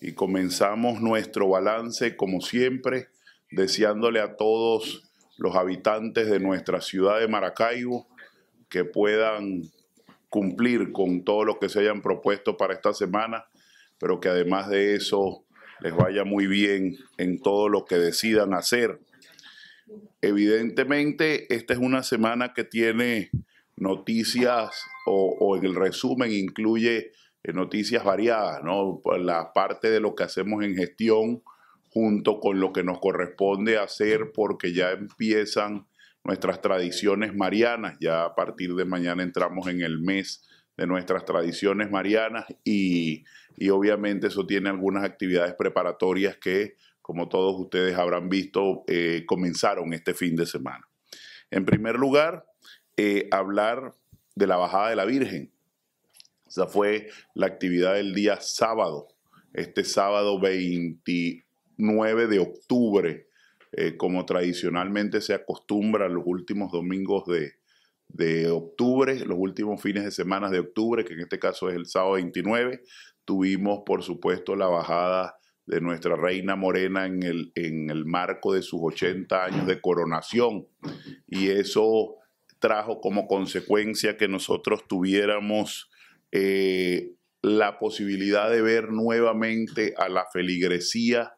y comenzamos nuestro balance como siempre, deseándole a todos los habitantes de nuestra ciudad de Maracaibo que puedan cumplir con todo lo que se hayan propuesto para esta semana, pero que además de eso les vaya muy bien en todo lo que decidan hacer. Evidentemente, esta es una semana que tiene noticias o, en el resumen incluye eh, noticias variadas, ¿no? Pues, la parte de lo que hacemos en gestión junto con lo que nos corresponde hacer porque ya empiezan nuestras tradiciones marianas, ya a partir de mañana entramos en el mes de nuestras tradiciones marianas y, obviamente eso tiene algunas actividades preparatorias que, como todos ustedes habrán visto, eh, comenzaron este fin de semana. En primer lugar, eh, hablar de la bajada de la Virgen fue la actividad del día sábado, este sábado 29 de octubre, eh, como tradicionalmente se acostumbra los últimos domingos de, octubre, los últimos fines de semana de octubre, que en este caso es el sábado 29. Tuvimos, por supuesto, la bajada de nuestra reina morena en el, en el marco de sus 80 años de coronación. Y eso trajo como consecuencia que nosotros tuviéramos eh, la posibilidad de ver nuevamente a la feligresía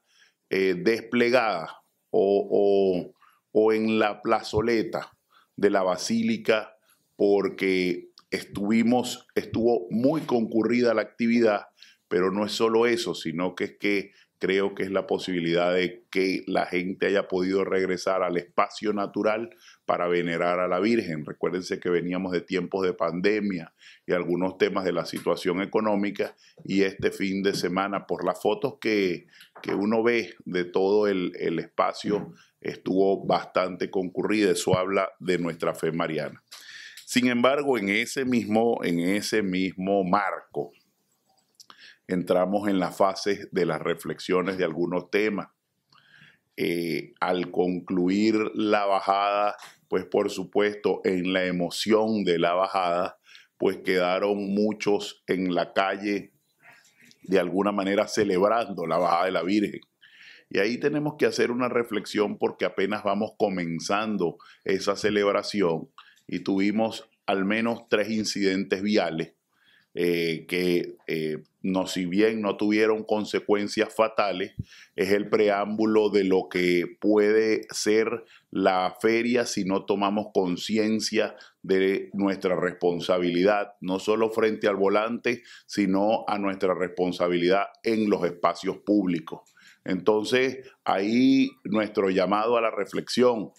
eh, desplegada o, o, o en la plazoleta de la basílica porque estuvimos, estuvo muy concurrida la actividad, pero no es solo eso, sino que es que creo que es la posibilidad de que la gente haya podido regresar al espacio natural para venerar a la Virgen. Recuérdense que veníamos de tiempos de pandemia y algunos temas de la situación económica y este fin de semana, por las fotos que, uno ve de todo el, espacio, estuvo bastante concurrida. Eso habla de nuestra fe mariana. Sin embargo, en ese mismo, en ese mismo marco, entramos en las fase de las reflexiones de algunos temas. Eh, al concluir la bajada, pues por supuesto en la emoción de la bajada, pues quedaron muchos en la calle de alguna manera celebrando la bajada de la Virgen. Y ahí tenemos que hacer una reflexión porque apenas vamos comenzando esa celebración y tuvimos al menos tres incidentes viales eh, que eh, no, si bien no tuvieron consecuencias fatales, es el preámbulo de lo que puede ser la feria si no tomamos conciencia de nuestra responsabilidad, no solo frente al volante, sino a nuestra responsabilidad en los espacios públicos. Entonces, ahí nuestro llamado a la reflexión.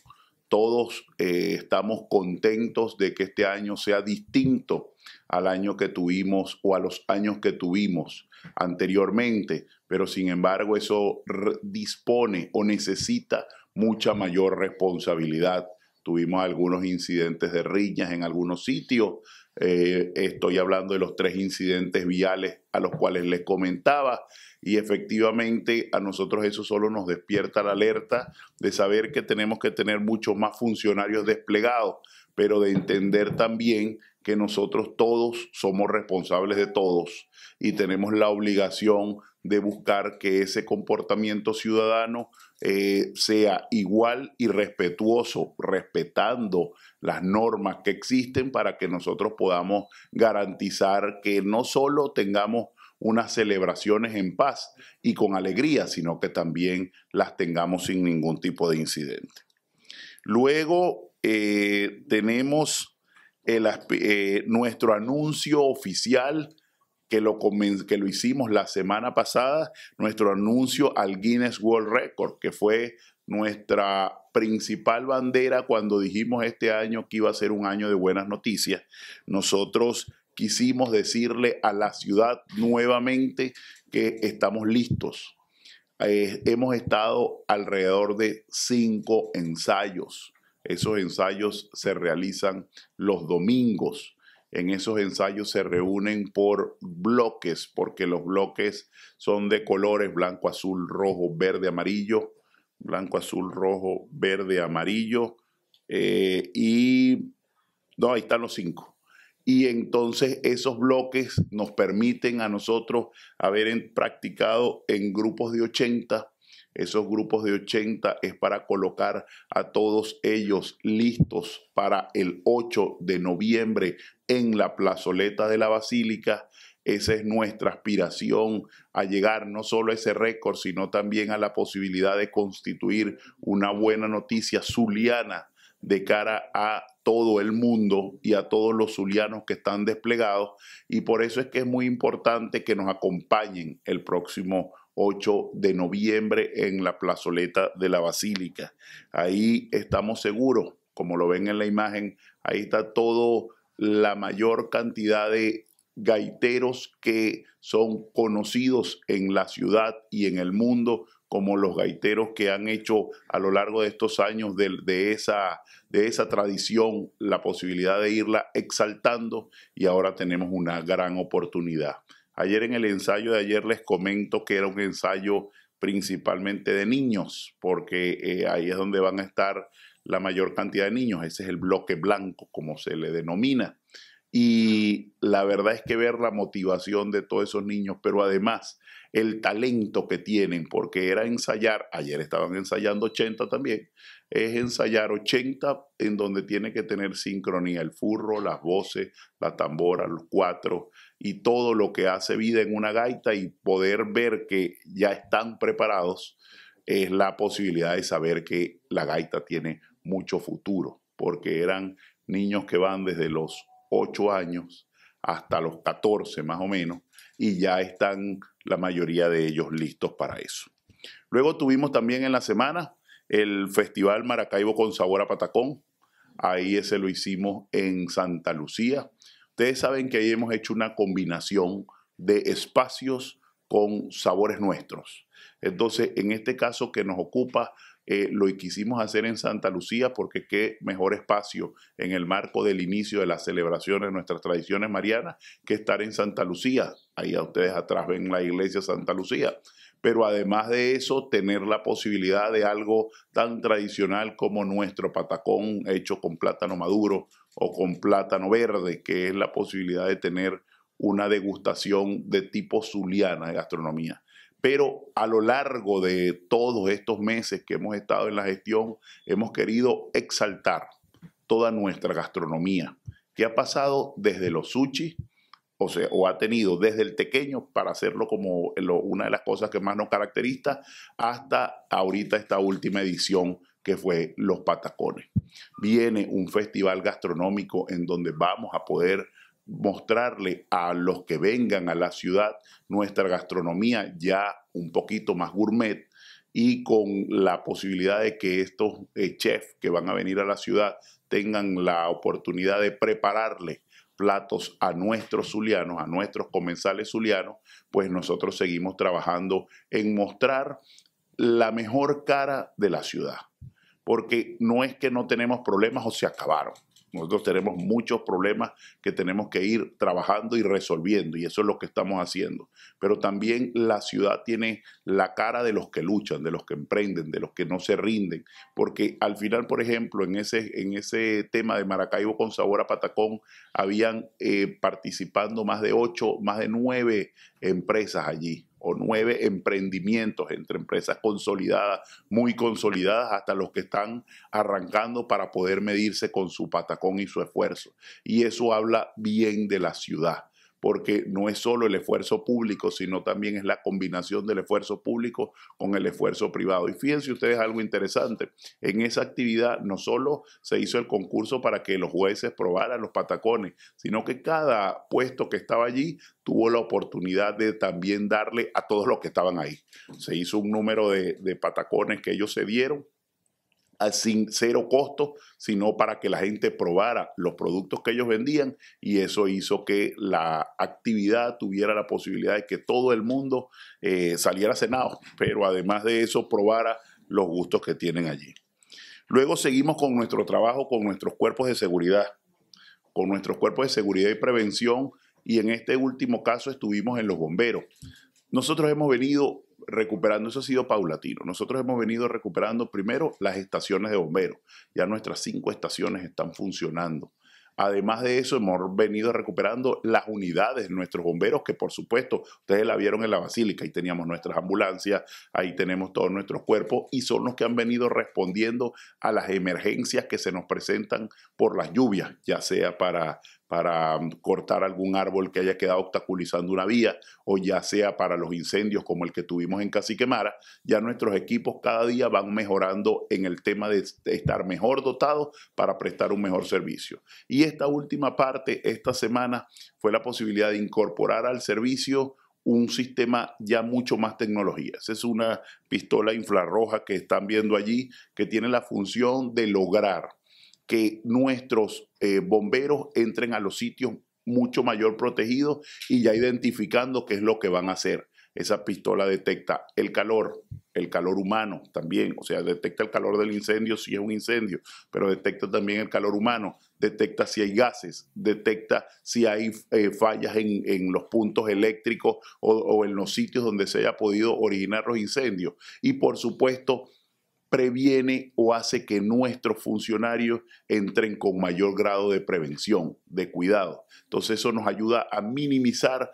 Todos eh, estamos contentos de que este año sea distinto al año que tuvimos o a los años que tuvimos anteriormente, pero sin embargo eso dispone o necesita mucha mayor responsabilidad. Tuvimos algunos incidentes de riñas en algunos sitios. Eh, estoy hablando de los tres incidentes viales a los cuales les comentaba y efectivamente a nosotros eso solo nos despierta la alerta de saber que tenemos que tener muchos más funcionarios desplegados, pero de entender también que nosotros todos somos responsables de todos y tenemos la obligación de buscar que ese comportamiento ciudadano eh, sea igual y respetuoso, respetando las normas que existen para que nosotros podamos garantizar que no solo tengamos unas celebraciones en paz y con alegría, sino que también las tengamos sin ningún tipo de incidente. Luego eh, tenemos eh, nuestro anuncio oficial que lo, que lo hicimos la semana pasada, nuestro anuncio al Guinness World Record, que fue nuestra principal bandera cuando dijimos este año que iba a ser un año de buenas noticias. Nosotros quisimos decirle a la ciudad nuevamente que estamos listos. Eh, hemos estado alrededor de cinco ensayos esos ensayos se realizan los domingos. En esos ensayos se reúnen por bloques, porque los bloques son de colores blanco, azul, rojo, verde, amarillo, blanco, azul, rojo, verde, amarillo. Eh, y no, ahí están los cinco. Y entonces esos bloques nos permiten a nosotros haber practicado en grupos de 80 esos grupos de 80 es para colocar a todos ellos listos para el 8 de noviembre en la plazoleta de la Basílica. Esa es nuestra aspiración a llegar no solo a ese récord, sino también a la posibilidad de constituir una buena noticia zuliana de cara a todo el mundo y a todos los zulianos que están desplegados. Y por eso es que es muy importante que nos acompañen el próximo 8 de noviembre en la plazoleta de la Basílica. Ahí estamos seguros, como lo ven en la imagen, ahí está toda la mayor cantidad de gaiteros que son conocidos en la ciudad y en el mundo como los gaiteros que han hecho a lo largo de estos años de, esa, de esa tradición la posibilidad de irla exaltando y ahora tenemos una gran oportunidad. Ayer en el ensayo de ayer les comento que era un ensayo principalmente de niños, porque eh, ahí es donde van a estar la mayor cantidad de niños. Ese es el bloque blanco, como se le denomina. Y la verdad es que ver la motivación de todos esos niños, pero además el talento que tienen, porque era ensayar, ayer estaban ensayando 80 también, es ensayar 80 en donde tiene que tener sincronía el furro, las voces, la tambora, los cuatro, y todo lo que hace vida en una gaita y poder ver que ya están preparados es la posibilidad de saber que la gaita tiene mucho futuro, porque eran niños que van desde los 8 años hasta los 14 más o menos, y ya están la mayoría de ellos listos para eso. Luego tuvimos también en la semana el Festival Maracaibo con Sabor a Patacón, ahí ese lo hicimos en Santa Lucía, Ustedes saben que ahí hemos hecho una combinación de espacios con sabores nuestros. Entonces, en este caso que nos ocupa, eh, lo quisimos hacer en Santa Lucía porque qué mejor espacio en el marco del inicio de las celebraciones de nuestras tradiciones marianas que estar en Santa Lucía. Ahí a ustedes atrás ven la iglesia Santa Lucía. Pero además de eso, tener la posibilidad de algo tan tradicional como nuestro patacón hecho con plátano maduro, o con plátano verde, que es la posibilidad de tener una degustación de tipo zuliana de gastronomía. Pero a lo largo de todos estos meses que hemos estado en la gestión, hemos querido exaltar toda nuestra gastronomía, que ha pasado desde los sushi, o, sea, o ha tenido desde el pequeño, para hacerlo como una de las cosas que más nos caracteriza, hasta ahorita esta última edición que fue Los Patacones. Viene un festival gastronómico en donde vamos a poder mostrarle a los que vengan a la ciudad nuestra gastronomía ya un poquito más gourmet y con la posibilidad de que estos eh, chefs que van a venir a la ciudad tengan la oportunidad de prepararle platos a nuestros zulianos, a nuestros comensales zulianos, pues nosotros seguimos trabajando en mostrar la mejor cara de la ciudad porque no es que no tenemos problemas o se acabaron. Nosotros tenemos muchos problemas que tenemos que ir trabajando y resolviendo, y eso es lo que estamos haciendo. Pero también la ciudad tiene la cara de los que luchan, de los que emprenden, de los que no se rinden, porque al final, por ejemplo, en ese, en ese tema de Maracaibo con sabor a patacón, habían eh, participando más de ocho, más de nueve empresas allí o nueve emprendimientos entre empresas consolidadas, muy consolidadas, hasta los que están arrancando para poder medirse con su patacón y su esfuerzo. Y eso habla bien de la ciudad porque no es solo el esfuerzo público, sino también es la combinación del esfuerzo público con el esfuerzo privado. Y fíjense ustedes algo interesante, en esa actividad no solo se hizo el concurso para que los jueces probaran los patacones, sino que cada puesto que estaba allí tuvo la oportunidad de también darle a todos los que estaban ahí. Se hizo un número de, patacones que ellos se dieron sin cero costo, sino para que la gente probara los productos que ellos vendían y eso hizo que la actividad tuviera la posibilidad de que todo el mundo eh, saliera cenado, pero además de eso probara los gustos que tienen allí. Luego seguimos con nuestro trabajo con nuestros cuerpos de seguridad, con nuestros cuerpos de seguridad y prevención y en este último caso estuvimos en los bomberos. Nosotros hemos venido recuperando, eso ha sido paulatino. Nosotros hemos venido recuperando primero las estaciones de bomberos. Ya nuestras cinco estaciones están funcionando. Además de eso, hemos venido recuperando las unidades de nuestros bomberos, que por supuesto ustedes la vieron en la basílica. Ahí teníamos nuestras ambulancias, ahí tenemos todos nuestros cuerpos y son los que han venido respondiendo a las emergencias que se nos presentan por las lluvias, ya sea para para mm, cortar algún árbol que haya quedado obstaculizando una vía, o ya sea para los incendios como el que tuvimos en Caciquemara, ya nuestros equipos cada día van mejorando en el tema de estar mejor dotados para prestar un mejor servicio. Y esta última parte, esta semana, fue la posibilidad de incorporar al servicio un sistema ya mucho más tecnología. Esa es una pistola infrarroja que están viendo allí, que tiene la función de lograr que nuestros eh, bomberos entren a los sitios mucho mayor protegidos y ya identificando qué es lo que van a hacer. Esa pistola detecta el calor, el calor humano también, o sea, detecta el calor del incendio si es un incendio, pero detecta también el calor humano, detecta si hay gases, detecta si hay eh, fallas en, los puntos eléctricos o, o en los sitios donde se haya podido originar los incendios. Y por supuesto, previene o hace que nuestros funcionarios entren con mayor grado de prevención, de cuidado. Entonces eso nos ayuda a minimizar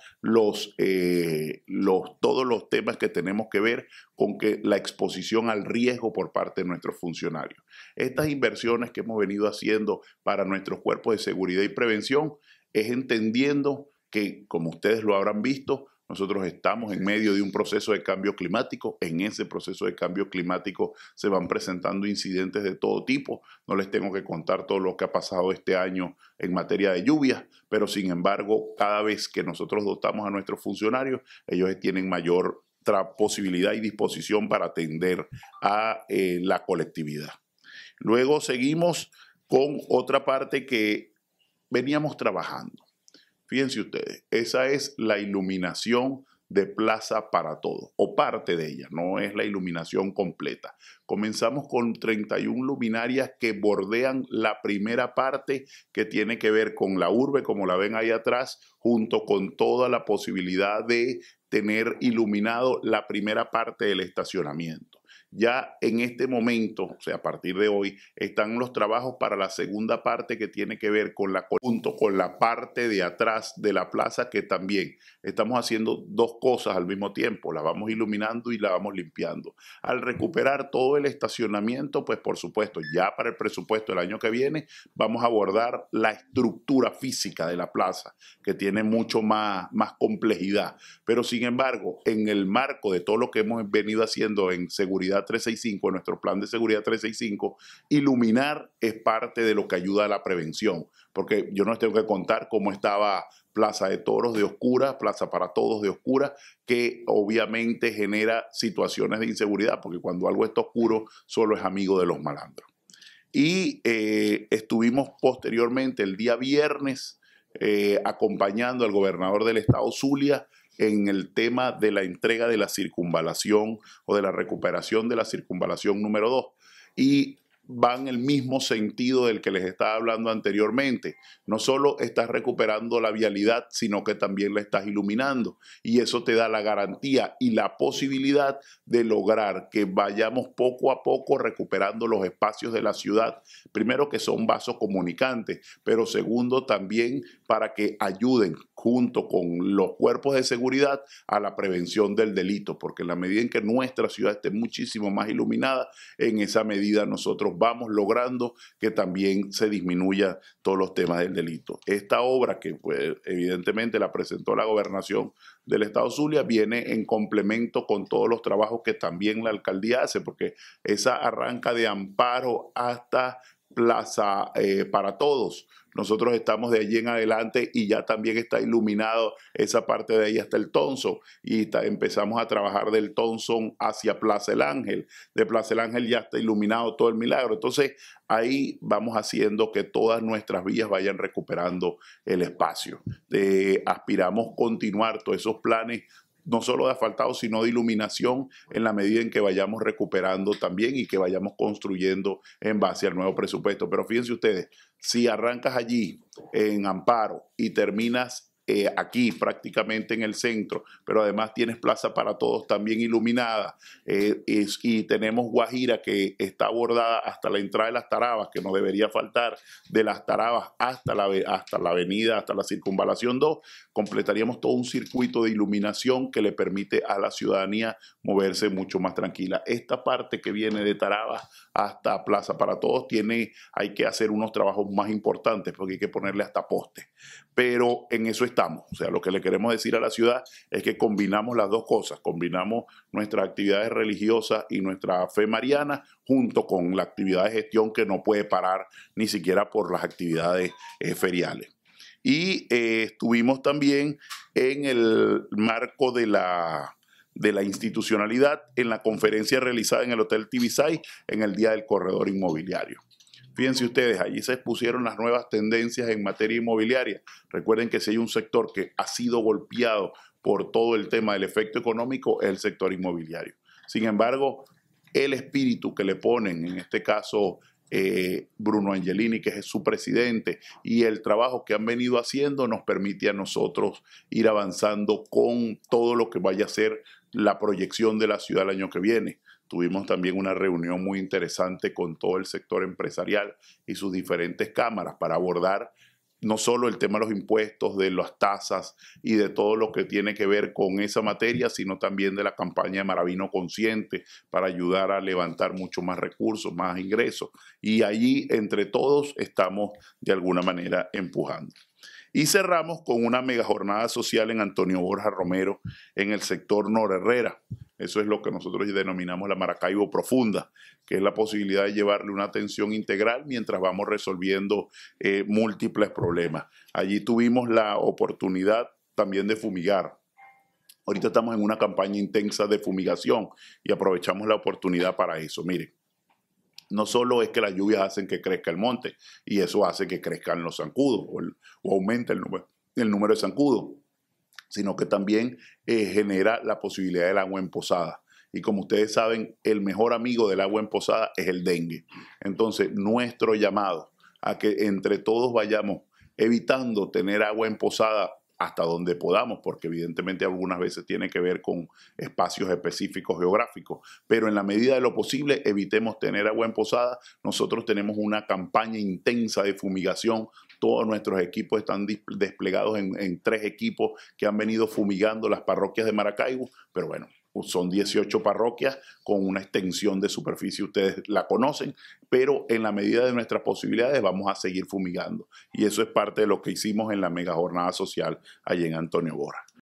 eh, los, todos los temas que tenemos que ver con que la exposición al riesgo por parte de nuestros funcionarios. Estas inversiones que hemos venido haciendo para nuestros cuerpos de seguridad y prevención es entendiendo que, como ustedes lo habrán visto, nosotros estamos en medio de un proceso de cambio climático. En ese proceso de cambio climático se van presentando incidentes de todo tipo. No les tengo que contar todo lo que ha pasado este año en materia de lluvias, pero sin embargo, cada vez que nosotros dotamos a nuestros funcionarios, ellos tienen mayor posibilidad y disposición para atender a eh, la colectividad. Luego seguimos con otra parte que veníamos trabajando Fíjense ustedes, esa es la iluminación de plaza para todos, o parte de ella, no es la iluminación completa. Comenzamos con 31 luminarias que bordean la primera parte que tiene que ver con la urbe, como la ven ahí atrás, junto con toda la posibilidad de tener iluminado la primera parte del estacionamiento. Ya en este momento, o sea, a partir de hoy, están los trabajos para la segunda parte que tiene que ver con la junto con la parte de atrás de la plaza que también estamos haciendo dos cosas al mismo tiempo, la vamos iluminando y la vamos limpiando. Al recuperar todo el estacionamiento, pues por supuesto, ya para el presupuesto del año que viene vamos a abordar la estructura física de la plaza, que tiene mucho más más complejidad, pero sin embargo, en el marco de todo lo que hemos venido haciendo en seguridad 365, nuestro plan de seguridad 365, iluminar es parte de lo que ayuda a la prevención, porque yo no tengo que contar cómo estaba Plaza de Toros de Oscura, Plaza para Todos de Oscura, que obviamente genera situaciones de inseguridad, porque cuando algo está oscuro solo es amigo de los malandros. Y eh, estuvimos posteriormente el día viernes eh, acompañando al gobernador del estado Zulia en el tema de la entrega de la circunvalación o de la recuperación de la circunvalación número 2. Y van el mismo sentido del que les estaba hablando anteriormente. No solo estás recuperando la vialidad, sino que también la estás iluminando. Y eso te da la garantía y la posibilidad de lograr que vayamos poco a poco recuperando los espacios de la ciudad. Primero que son vasos comunicantes, pero segundo también para que ayuden junto con los cuerpos de seguridad a la prevención del delito, porque en la medida en que nuestra ciudad esté muchísimo más iluminada, en esa medida nosotros vamos logrando que también se disminuya todos los temas del delito. Esta obra que pues, evidentemente la presentó la gobernación del Estado Zulia viene en complemento con todos los trabajos que también la alcaldía hace, porque esa arranca de amparo hasta plaza eh, para todos. Nosotros estamos de allí en adelante y ya también está iluminado esa parte de ahí hasta el Tonso y empezamos a trabajar del Tonson hacia Plaza el Ángel. De Plaza el Ángel ya está iluminado todo el milagro. Entonces ahí vamos haciendo que todas nuestras vías vayan recuperando el espacio. Eh, aspiramos continuar todos esos planes no solo de asfaltado, sino de iluminación en la medida en que vayamos recuperando también y que vayamos construyendo en base al nuevo presupuesto. Pero fíjense ustedes, si arrancas allí en Amparo y terminas eh, aquí prácticamente en el centro, pero además tienes Plaza para Todos también iluminada eh, y tenemos Guajira que está abordada hasta la entrada de las Tarabas, que no debería faltar, de las Tarabas hasta la, hasta la avenida, hasta la circunvalación 2, completaríamos todo un circuito de iluminación que le permite a la ciudadanía moverse mucho más tranquila. Esta parte que viene de Tarabas hasta Plaza para Todos tiene, hay que hacer unos trabajos más importantes porque hay que ponerle hasta postes, pero en eso estamos. O sea, lo que le queremos decir a la ciudad es que combinamos las dos cosas, combinamos nuestras actividades religiosas y nuestra fe mariana junto con la actividad de gestión que no puede parar ni siquiera por las actividades eh, feriales. Y eh, estuvimos también en el marco de la, de la institucionalidad en la conferencia realizada en el Hotel Tibisay en el Día del Corredor Inmobiliario. Fíjense ustedes, allí se expusieron las nuevas tendencias en materia inmobiliaria. Recuerden que si hay un sector que ha sido golpeado por todo el tema del efecto económico, es el sector inmobiliario. Sin embargo, el espíritu que le ponen, en este caso eh, Bruno Angelini, que es su presidente, y el trabajo que han venido haciendo nos permite a nosotros ir avanzando con todo lo que vaya a ser la proyección de la ciudad el año que viene. Tuvimos también una reunión muy interesante con todo el sector empresarial y sus diferentes cámaras para abordar no solo el tema de los impuestos, de las tasas y de todo lo que tiene que ver con esa materia, sino también de la campaña de Maravino Consciente para ayudar a levantar mucho más recursos, más ingresos. Y allí, entre todos, estamos de alguna manera empujando. Y cerramos con una mega jornada social en Antonio Borja Romero, en el sector Nor Herrera, eso es lo que nosotros denominamos la Maracaibo profunda, que es la posibilidad de llevarle una atención integral mientras vamos resolviendo eh, múltiples problemas. Allí tuvimos la oportunidad también de fumigar. Ahorita estamos en una campaña intensa de fumigación y aprovechamos la oportunidad para eso. Miren, no solo es que las lluvias hacen que crezca el monte y eso hace que crezcan los zancudos o, aumenta el, el número de zancudos sino que también eh, genera la posibilidad del agua en posada. Y como ustedes saben, el mejor amigo del agua en posada es el dengue. Entonces, nuestro llamado a que entre todos vayamos evitando tener agua en posada hasta donde podamos, porque evidentemente algunas veces tiene que ver con espacios específicos geográficos, pero en la medida de lo posible evitemos tener agua en posada. Nosotros tenemos una campaña intensa de fumigación todos nuestros equipos están desplegados en, tres equipos que han venido fumigando las parroquias de Maracaibo, pero bueno, son 18 parroquias con una extensión de superficie, ustedes la conocen, pero en la medida de nuestras posibilidades vamos a seguir fumigando. Y eso es parte de lo que hicimos en la mega jornada social allí en Antonio Bora.